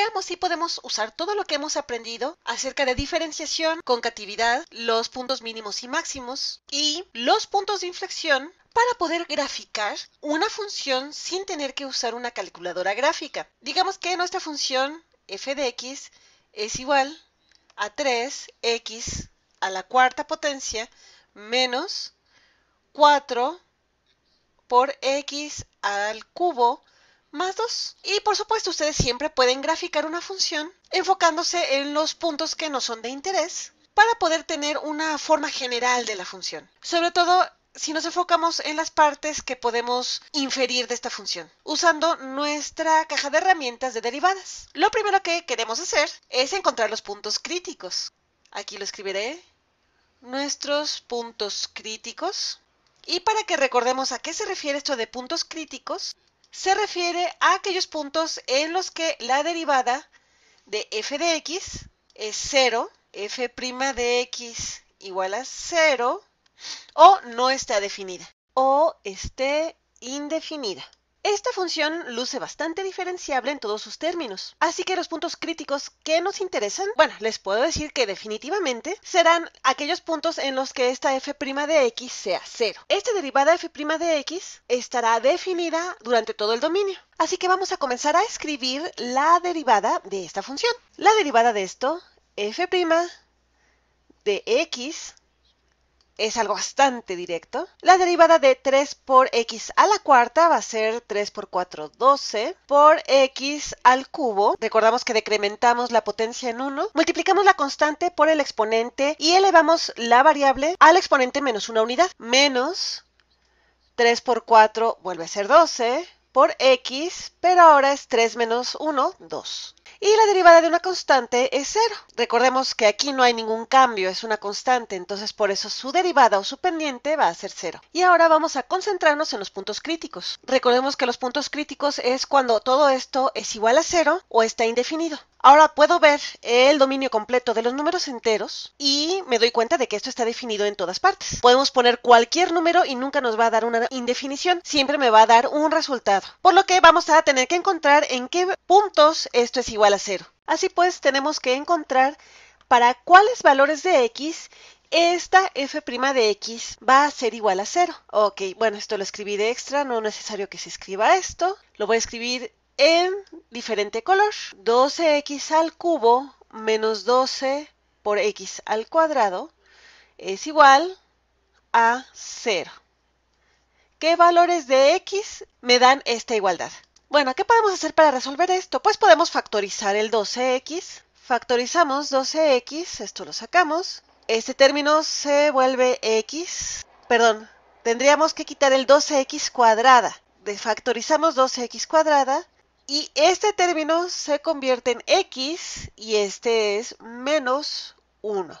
Veamos si podemos usar todo lo que hemos aprendido acerca de diferenciación, concatividad, los puntos mínimos y máximos y los puntos de inflexión para poder graficar una función sin tener que usar una calculadora gráfica. Digamos que nuestra función f de x es igual a 3x a la cuarta potencia menos 4 por x al cubo más 2. Y por supuesto, ustedes siempre pueden graficar una función enfocándose en los puntos que no son de interés para poder tener una forma general de la función. Sobre todo si nos enfocamos en las partes que podemos inferir de esta función, usando nuestra caja de herramientas de derivadas. Lo primero que queremos hacer es encontrar los puntos críticos. Aquí lo escribiré. Nuestros puntos críticos. Y para que recordemos a qué se refiere esto de puntos críticos, se refiere a aquellos puntos en los que la derivada de f de x es 0, f' de x igual a 0, o no está definida, o esté indefinida. Esta función luce bastante diferenciable en todos sus términos, así que los puntos críticos que nos interesan, bueno, les puedo decir que definitivamente serán aquellos puntos en los que esta f' de x sea 0. Esta derivada f' de x estará definida durante todo el dominio. Así que vamos a comenzar a escribir la derivada de esta función. La derivada de esto, f' de x es algo bastante directo. La derivada de 3 por x a la cuarta va a ser 3 por 4, 12, por x al cubo, recordamos que decrementamos la potencia en 1, multiplicamos la constante por el exponente y elevamos la variable al exponente menos una unidad, menos 3 por 4 vuelve a ser 12, por x, pero ahora es 3 menos 1, 2 y la derivada de una constante es cero. Recordemos que aquí no hay ningún cambio, es una constante, entonces por eso su derivada o su pendiente va a ser cero. Y ahora vamos a concentrarnos en los puntos críticos. Recordemos que los puntos críticos es cuando todo esto es igual a cero o está indefinido. Ahora puedo ver el dominio completo de los números enteros y me doy cuenta de que esto está definido en todas partes. Podemos poner cualquier número y nunca nos va a dar una indefinición, siempre me va a dar un resultado. Por lo que vamos a tener que encontrar en qué puntos esto es igual a 0. Así pues, tenemos que encontrar para cuáles valores de x esta f' de x va a ser igual a 0. Ok, bueno, esto lo escribí de extra, no es necesario que se escriba esto. Lo voy a escribir en diferente color. 12x al cubo menos 12 por x al cuadrado es igual a 0. ¿Qué valores de x me dan esta igualdad? Bueno, ¿qué podemos hacer para resolver esto? Pues podemos factorizar el 12x. Factorizamos 12x, esto lo sacamos. Este término se vuelve x. Perdón, tendríamos que quitar el 12x cuadrada. Factorizamos 12x cuadrada y este término se convierte en x y este es menos 1.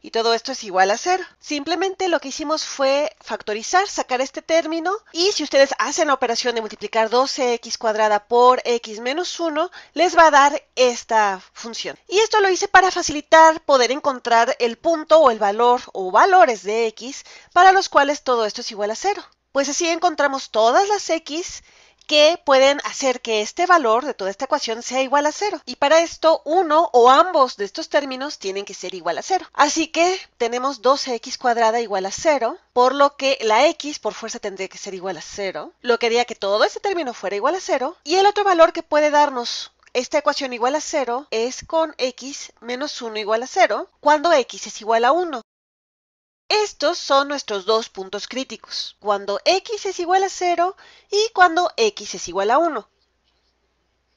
Y todo esto es igual a cero. Simplemente lo que hicimos fue factorizar, sacar este término y si ustedes hacen la operación de multiplicar 12x cuadrada por x menos 1, les va a dar esta función. Y esto lo hice para facilitar poder encontrar el punto o el valor o valores de x para los cuales todo esto es igual a cero. Pues así encontramos todas las x que pueden hacer que este valor de toda esta ecuación sea igual a cero. Y para esto, uno o ambos de estos términos tienen que ser igual a cero. Así que tenemos 12x cuadrada igual a cero, por lo que la x por fuerza tendría que ser igual a cero, lo que haría que todo este término fuera igual a cero. Y el otro valor que puede darnos esta ecuación igual a cero es con x menos 1 igual a 0 cuando x es igual a 1. Estos son nuestros dos puntos críticos, cuando x es igual a 0 y cuando x es igual a 1.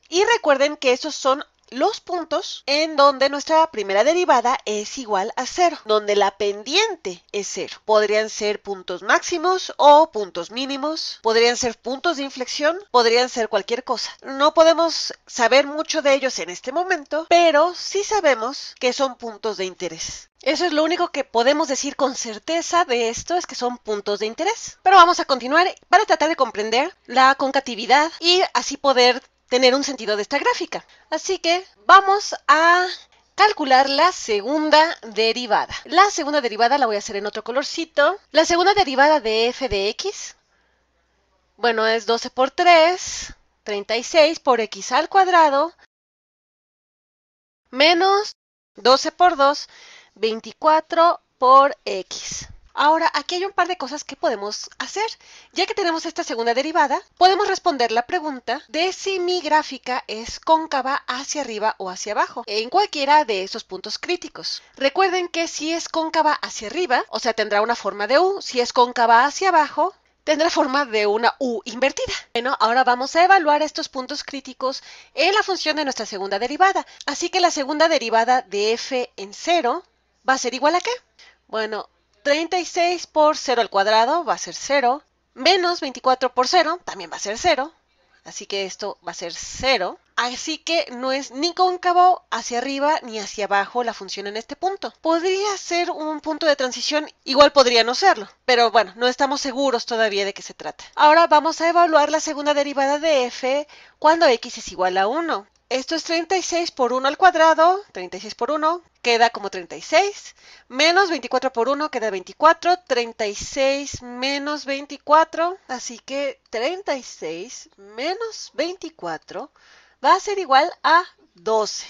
Y recuerden que estos son los puntos en donde nuestra primera derivada es igual a cero, donde la pendiente es cero. Podrían ser puntos máximos o puntos mínimos, podrían ser puntos de inflexión, podrían ser cualquier cosa. No podemos saber mucho de ellos en este momento, pero sí sabemos que son puntos de interés. Eso es lo único que podemos decir con certeza de esto, es que son puntos de interés. Pero vamos a continuar para tratar de comprender la concatividad y así poder tener un sentido de esta gráfica. Así que vamos a calcular la segunda derivada. La segunda derivada la voy a hacer en otro colorcito. La segunda derivada de f de x, bueno, es 12 por 3, 36 por x al cuadrado, menos 12 por 2, 24 por x. Ahora, aquí hay un par de cosas que podemos hacer. Ya que tenemos esta segunda derivada, podemos responder la pregunta de si mi gráfica es cóncava hacia arriba o hacia abajo, en cualquiera de esos puntos críticos. Recuerden que si es cóncava hacia arriba, o sea, tendrá una forma de U, si es cóncava hacia abajo, tendrá forma de una U invertida. Bueno, ahora vamos a evaluar estos puntos críticos en la función de nuestra segunda derivada. Así que la segunda derivada de f en 0 va a ser igual a qué? Bueno, 36 por 0 al cuadrado va a ser 0, menos 24 por 0 también va a ser 0, así que esto va a ser 0. Así que no es ni cóncavo hacia arriba ni hacia abajo la función en este punto. Podría ser un punto de transición, igual podría no serlo, pero bueno, no estamos seguros todavía de qué se trata. Ahora vamos a evaluar la segunda derivada de f cuando x es igual a 1. Esto es 36 por 1 al cuadrado, 36 por 1, queda como 36, menos 24 por 1 queda 24, 36 menos 24, así que 36 menos 24 va a ser igual a 12.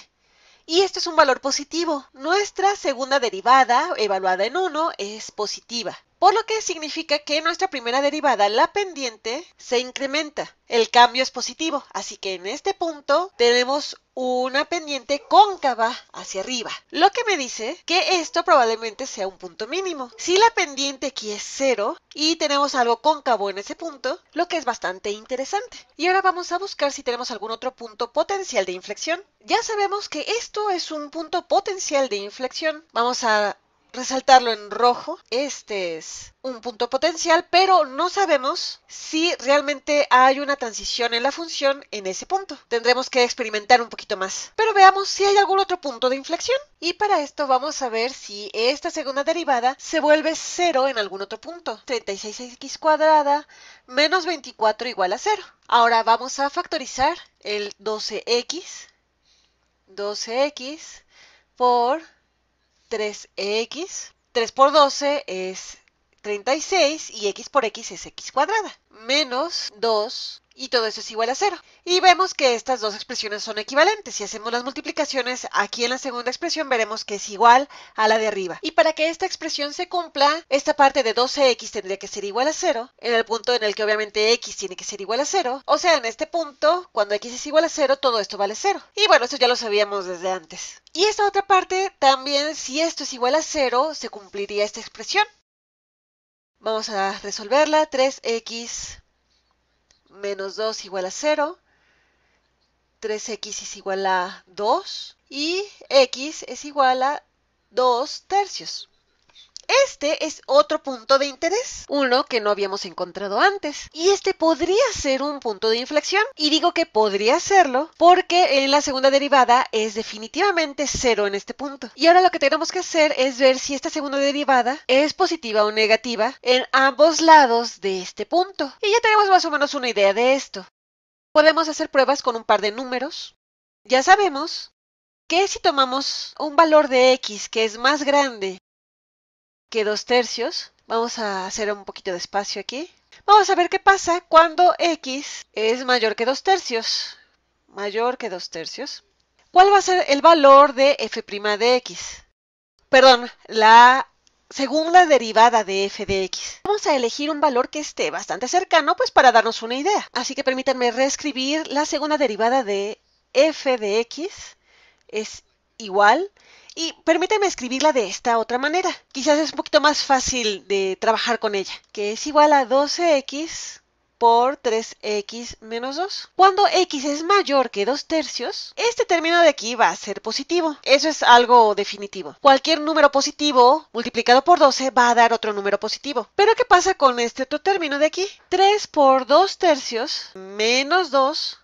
Y esto es un valor positivo. Nuestra segunda derivada, evaluada en 1, es positiva por lo que significa que nuestra primera derivada, la pendiente, se incrementa. El cambio es positivo, así que en este punto tenemos una pendiente cóncava hacia arriba, lo que me dice que esto probablemente sea un punto mínimo. Si la pendiente aquí es cero y tenemos algo cóncavo en ese punto, lo que es bastante interesante. Y ahora vamos a buscar si tenemos algún otro punto potencial de inflexión. Ya sabemos que esto es un punto potencial de inflexión. Vamos a resaltarlo en rojo. Este es un punto potencial, pero no sabemos si realmente hay una transición en la función en ese punto. Tendremos que experimentar un poquito más. Pero veamos si hay algún otro punto de inflexión. Y para esto vamos a ver si esta segunda derivada se vuelve cero en algún otro punto. 36x cuadrada menos 24 igual a cero Ahora vamos a factorizar el 12x. 12x por 3x. 3 por 12 es 36 y x por x es x cuadrada. Menos 2 y todo eso es igual a cero. Y vemos que estas dos expresiones son equivalentes. Si hacemos las multiplicaciones, aquí en la segunda expresión veremos que es igual a la de arriba. Y para que esta expresión se cumpla, esta parte de 12x tendría que ser igual a 0, en el punto en el que obviamente x tiene que ser igual a 0. O sea, en este punto, cuando x es igual a 0, todo esto vale 0. Y bueno, eso ya lo sabíamos desde antes. Y esta otra parte también, si esto es igual a 0, se cumpliría esta expresión. Vamos a resolverla. 3x menos 2 igual a 0, 3x es igual a 2 y x es igual a 2 tercios. Este es otro punto de interés, uno que no habíamos encontrado antes. Y este podría ser un punto de inflexión. Y digo que podría serlo porque en la segunda derivada es definitivamente cero en este punto. Y ahora lo que tenemos que hacer es ver si esta segunda derivada es positiva o negativa en ambos lados de este punto. Y ya tenemos más o menos una idea de esto. Podemos hacer pruebas con un par de números. Ya sabemos que si tomamos un valor de x que es más grande que dos tercios. Vamos a hacer un poquito de espacio aquí. Vamos a ver qué pasa cuando x es mayor que dos tercios. Mayor que dos tercios. ¿Cuál va a ser el valor de f' de x? Perdón, la segunda derivada de f de x. Vamos a elegir un valor que esté bastante cercano, pues para darnos una idea. Así que permítanme reescribir la segunda derivada de f de x es igual y permíteme escribirla de esta otra manera. Quizás es un poquito más fácil de trabajar con ella, que es igual a 12x por 3x menos 2. Cuando x es mayor que 2 tercios, este término de aquí va a ser positivo. Eso es algo definitivo. Cualquier número positivo multiplicado por 12 va a dar otro número positivo. Pero ¿qué pasa con este otro término de aquí? 3 por 2 tercios menos 2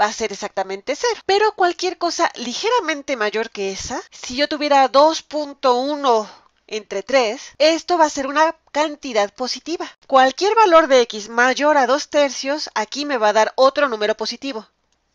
va a ser exactamente 0, Pero cualquier cosa ligeramente mayor que esa, si yo tuviera 2.1 entre 3, esto va a ser una cantidad positiva. Cualquier valor de x mayor a 2 tercios, aquí me va a dar otro número positivo.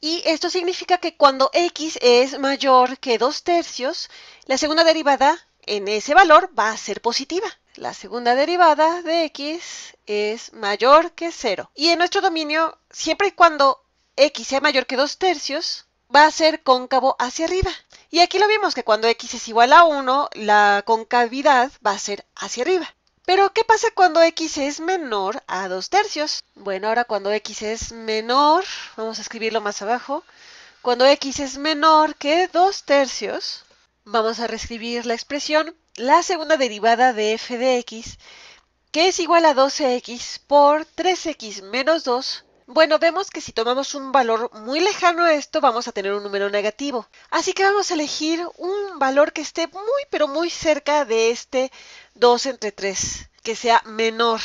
Y esto significa que cuando x es mayor que 2 tercios, la segunda derivada en ese valor va a ser positiva. La segunda derivada de x es mayor que 0. Y en nuestro dominio, siempre y cuando x sea mayor que 2 tercios, va a ser cóncavo hacia arriba. Y aquí lo vimos que cuando x es igual a 1, la concavidad va a ser hacia arriba. Pero, ¿qué pasa cuando x es menor a 2 tercios? Bueno, ahora cuando x es menor, vamos a escribirlo más abajo, cuando x es menor que 2 tercios, vamos a reescribir la expresión, la segunda derivada de f de x, que es igual a 12x por 3x menos 2 bueno, vemos que si tomamos un valor muy lejano a esto, vamos a tener un número negativo. Así que vamos a elegir un valor que esté muy, pero muy cerca de este 2 entre 3, que sea menor,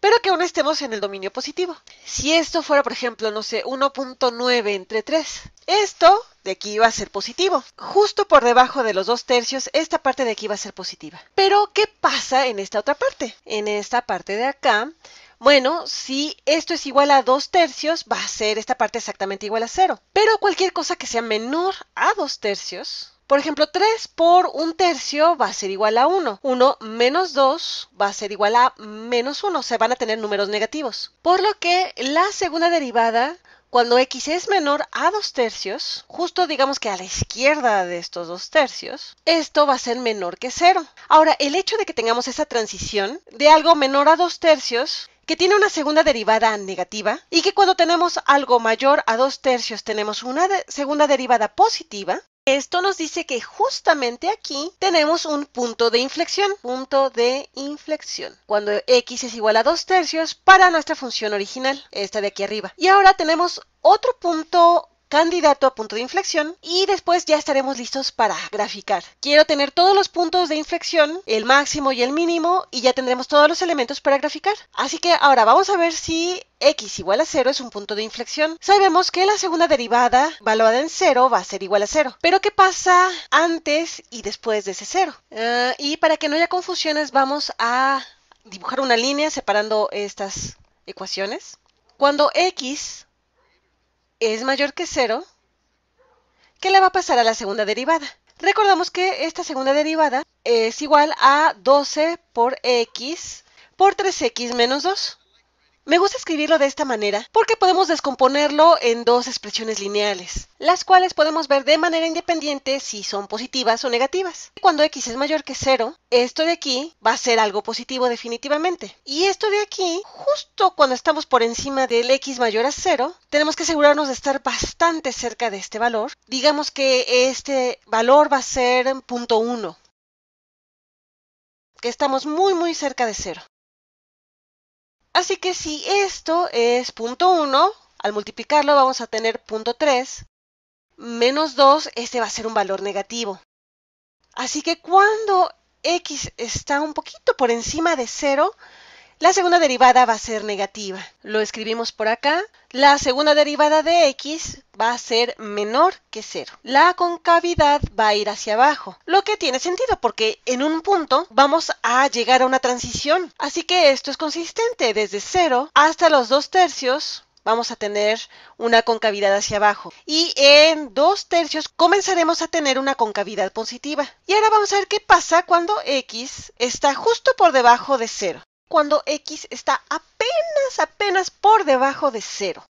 pero que aún estemos en el dominio positivo. Si esto fuera, por ejemplo, no sé, 1.9 entre 3, esto de aquí va a ser positivo. Justo por debajo de los dos tercios, esta parte de aquí va a ser positiva. Pero, ¿qué pasa en esta otra parte? En esta parte de acá bueno, si esto es igual a 2 tercios, va a ser esta parte exactamente igual a 0. Pero cualquier cosa que sea menor a 2 tercios, por ejemplo, 3 por 1 tercio va a ser igual a 1. 1 menos 2 va a ser igual a menos 1. O sea, van a tener números negativos. Por lo que la segunda derivada, cuando x es menor a 2 tercios, justo digamos que a la izquierda de estos 2 tercios, esto va a ser menor que 0. Ahora, el hecho de que tengamos esa transición de algo menor a 2 tercios que tiene una segunda derivada negativa y que cuando tenemos algo mayor a dos tercios tenemos una segunda derivada positiva, esto nos dice que justamente aquí tenemos un punto de inflexión, punto de inflexión, cuando x es igual a 2 tercios para nuestra función original, esta de aquí arriba. Y ahora tenemos otro punto candidato a punto de inflexión y después ya estaremos listos para graficar. Quiero tener todos los puntos de inflexión, el máximo y el mínimo, y ya tendremos todos los elementos para graficar. Así que ahora vamos a ver si x igual a 0 es un punto de inflexión. Sabemos que la segunda derivada evaluada en 0 va a ser igual a 0. Pero ¿qué pasa antes y después de ese 0? Eh, y para que no haya confusiones vamos a dibujar una línea separando estas ecuaciones. Cuando x es mayor que cero, ¿qué le va a pasar a la segunda derivada? Recordamos que esta segunda derivada es igual a 12 por x por 3x menos 2. Me gusta escribirlo de esta manera porque podemos descomponerlo en dos expresiones lineales, las cuales podemos ver de manera independiente si son positivas o negativas. Cuando x es mayor que 0, esto de aquí va a ser algo positivo definitivamente. Y esto de aquí, justo cuando estamos por encima del x mayor a 0, tenemos que asegurarnos de estar bastante cerca de este valor. Digamos que este valor va a ser punto que estamos muy muy cerca de 0. Así que si esto es punto 1, al multiplicarlo vamos a tener punto 3, menos 2, este va a ser un valor negativo. Así que cuando x está un poquito por encima de 0, la segunda derivada va a ser negativa. Lo escribimos por acá. La segunda derivada de x va a ser menor que 0. La concavidad va a ir hacia abajo, lo que tiene sentido porque en un punto vamos a llegar a una transición. Así que esto es consistente. Desde 0 hasta los 2 tercios vamos a tener una concavidad hacia abajo. Y en dos tercios comenzaremos a tener una concavidad positiva. Y ahora vamos a ver qué pasa cuando x está justo por debajo de 0 cuando x está apenas, apenas por debajo de 0.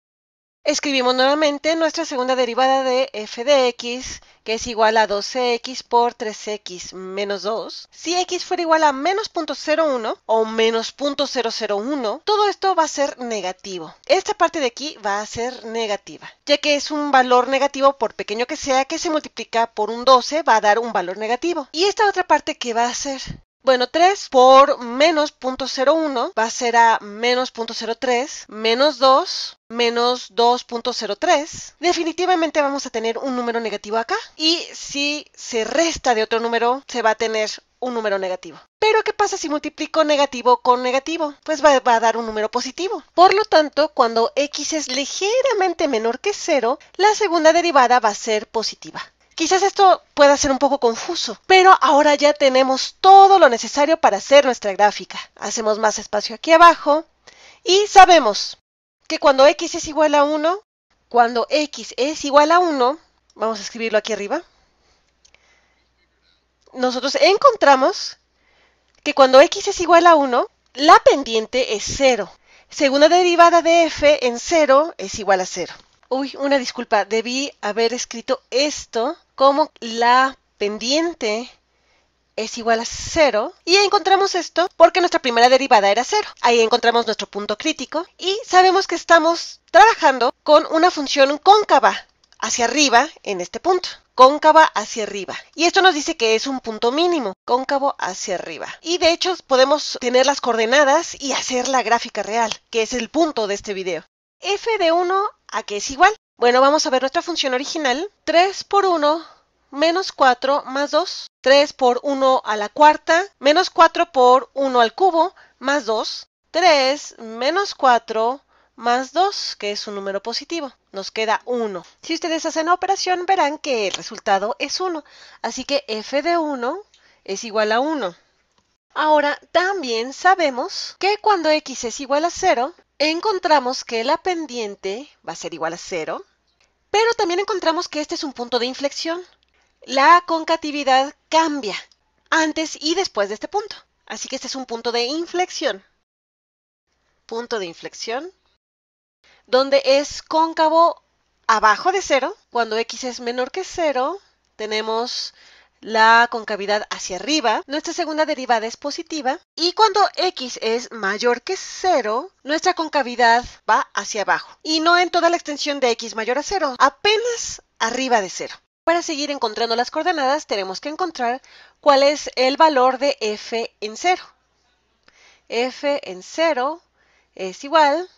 Escribimos nuevamente nuestra segunda derivada de f de x, que es igual a 12x por 3x menos 2. Si x fuera igual a menos 0.01 o menos 0.001, todo esto va a ser negativo. Esta parte de aquí va a ser negativa, ya que es un valor negativo por pequeño que sea, que se multiplica por un 12, va a dar un valor negativo. Y esta otra parte, ¿qué va a ser? Bueno, 3 por menos 0.01 va a ser a menos 0.03, menos 2, menos 2.03. Definitivamente vamos a tener un número negativo acá. Y si se resta de otro número, se va a tener un número negativo. Pero ¿qué pasa si multiplico negativo con negativo? Pues va, va, a dar un número positivo. Por lo tanto, cuando x es ligeramente menor que 0, la segunda derivada va a ser positiva. Quizás esto pueda ser un poco confuso, pero ahora ya tenemos todo lo necesario para hacer nuestra gráfica. Hacemos más espacio aquí abajo y sabemos que cuando x es igual a 1, cuando x es igual a 1, vamos a escribirlo aquí arriba, nosotros encontramos que cuando x es igual a 1, la pendiente es 0. Segunda derivada de f en 0 es igual a 0. Uy, una disculpa, debí haber escrito esto como la pendiente es igual a cero. Y encontramos esto porque nuestra primera derivada era cero. Ahí encontramos nuestro punto crítico y sabemos que estamos trabajando con una función cóncava hacia arriba en este punto. Cóncava hacia arriba. Y esto nos dice que es un punto mínimo, cóncavo hacia arriba. Y de hecho podemos tener las coordenadas y hacer la gráfica real, que es el punto de este video. f de 1 a que es igual. Bueno, vamos a ver nuestra función original. 3 por 1 menos 4 más 2. 3 por 1 a la cuarta menos 4 por 1 al cubo más 2. 3 menos 4 más 2, que es un número positivo. Nos queda 1. Si ustedes hacen la operación, verán que el resultado es 1. Así que f de 1 es igual a 1. Ahora, también sabemos que cuando x es igual a 0, encontramos que la pendiente va a ser igual a 0, pero también encontramos que este es un punto de inflexión. La concatividad cambia antes y después de este punto. Así que este es un punto de inflexión. Punto de inflexión, donde es cóncavo abajo de 0. Cuando x es menor que 0, tenemos la concavidad hacia arriba, nuestra segunda derivada es positiva y cuando x es mayor que 0, nuestra concavidad va hacia abajo y no en toda la extensión de x mayor a 0, apenas arriba de 0. Para seguir encontrando las coordenadas tenemos que encontrar cuál es el valor de f en 0. f en 0 es igual,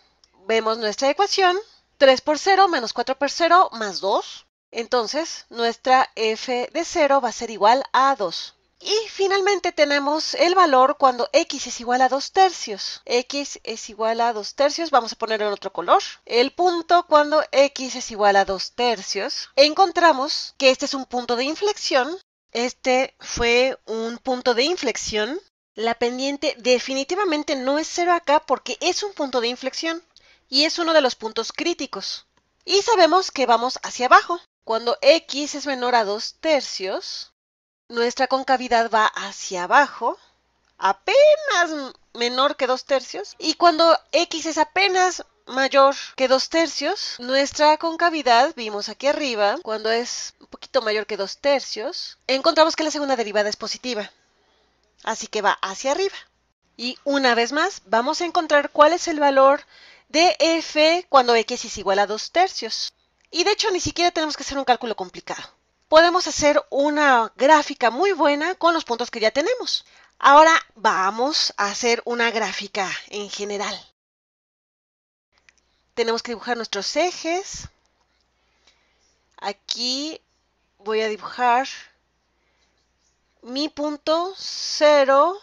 vemos nuestra ecuación, 3 por 0 menos 4 por 0 más 2 entonces, nuestra f de 0 va a ser igual a 2. Y finalmente tenemos el valor cuando x es igual a 2 tercios. x es igual a 2 tercios, vamos a ponerlo en otro color. El punto cuando x es igual a 2 tercios. Encontramos que este es un punto de inflexión. Este fue un punto de inflexión. La pendiente definitivamente no es 0 acá porque es un punto de inflexión y es uno de los puntos críticos. Y sabemos que vamos hacia abajo. Cuando x es menor a 2 tercios, nuestra concavidad va hacia abajo, apenas menor que 2 tercios, y cuando x es apenas mayor que 2 tercios, nuestra concavidad, vimos aquí arriba, cuando es un poquito mayor que 2 tercios, encontramos que la segunda derivada es positiva. Así que va hacia arriba. Y una vez más, vamos a encontrar cuál es el valor de f cuando x es igual a 2 tercios. Y de hecho ni siquiera tenemos que hacer un cálculo complicado. Podemos hacer una gráfica muy buena con los puntos que ya tenemos. Ahora vamos a hacer una gráfica en general. Tenemos que dibujar nuestros ejes. Aquí voy a dibujar mi punto 0,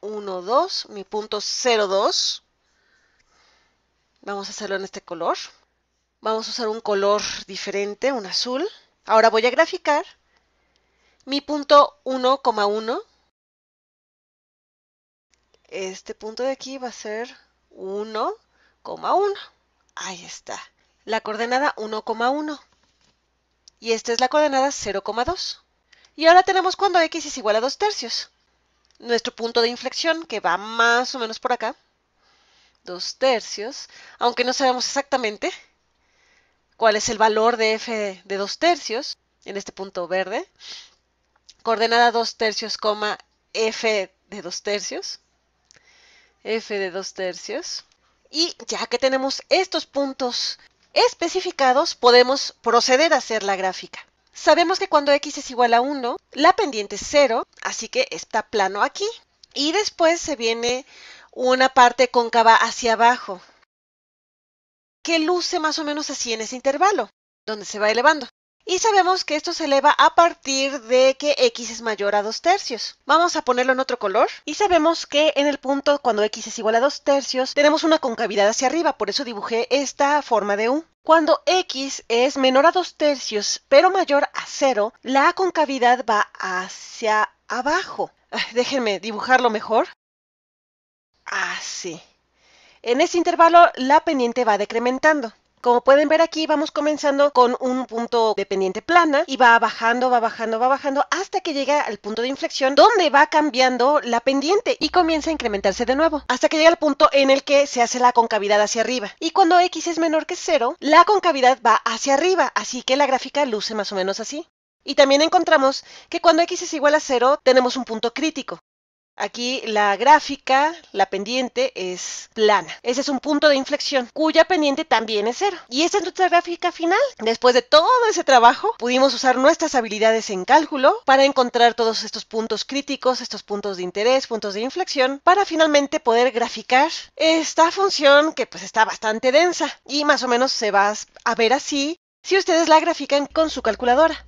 1, 2, mi punto 0, 2. Vamos a hacerlo en este color. Vamos a usar un color diferente, un azul. Ahora voy a graficar mi punto 1,1. Este punto de aquí va a ser 1,1. Ahí está. La coordenada 1,1. Y esta es la coordenada 0,2. Y ahora tenemos cuando x es igual a 2 tercios. Nuestro punto de inflexión, que va más o menos por acá. 2 tercios. Aunque no sabemos exactamente cuál es el valor de f de 2 tercios, en este punto verde, coordenada 2 tercios, f de 2 tercios, f de 2 tercios. Y ya que tenemos estos puntos especificados, podemos proceder a hacer la gráfica. Sabemos que cuando x es igual a 1, la pendiente es 0, así que está plano aquí. Y después se viene una parte cóncava hacia abajo, que luce más o menos así en ese intervalo, donde se va elevando. Y sabemos que esto se eleva a partir de que x es mayor a 2 tercios. Vamos a ponerlo en otro color. Y sabemos que en el punto cuando x es igual a 2 tercios tenemos una concavidad hacia arriba, por eso dibujé esta forma de U. Cuando x es menor a 2 tercios pero mayor a 0, la concavidad va hacia abajo. Déjenme dibujarlo mejor. Así. Ah, en ese intervalo la pendiente va decrementando. Como pueden ver aquí, vamos comenzando con un punto de pendiente plana y va bajando, va bajando, va bajando hasta que llega al punto de inflexión donde va cambiando la pendiente y comienza a incrementarse de nuevo hasta que llega al punto en el que se hace la concavidad hacia arriba. Y cuando x es menor que 0, la concavidad va hacia arriba, así que la gráfica luce más o menos así. Y también encontramos que cuando x es igual a 0 tenemos un punto crítico. Aquí la gráfica, la pendiente es plana. Ese es un punto de inflexión cuya pendiente también es cero. Y esta es nuestra gráfica final. Después de todo ese trabajo, pudimos usar nuestras habilidades en cálculo para encontrar todos estos puntos críticos, estos puntos de interés, puntos de inflexión, para finalmente poder graficar esta función que pues está bastante densa y más o menos se va a ver así si ustedes la grafican con su calculadora.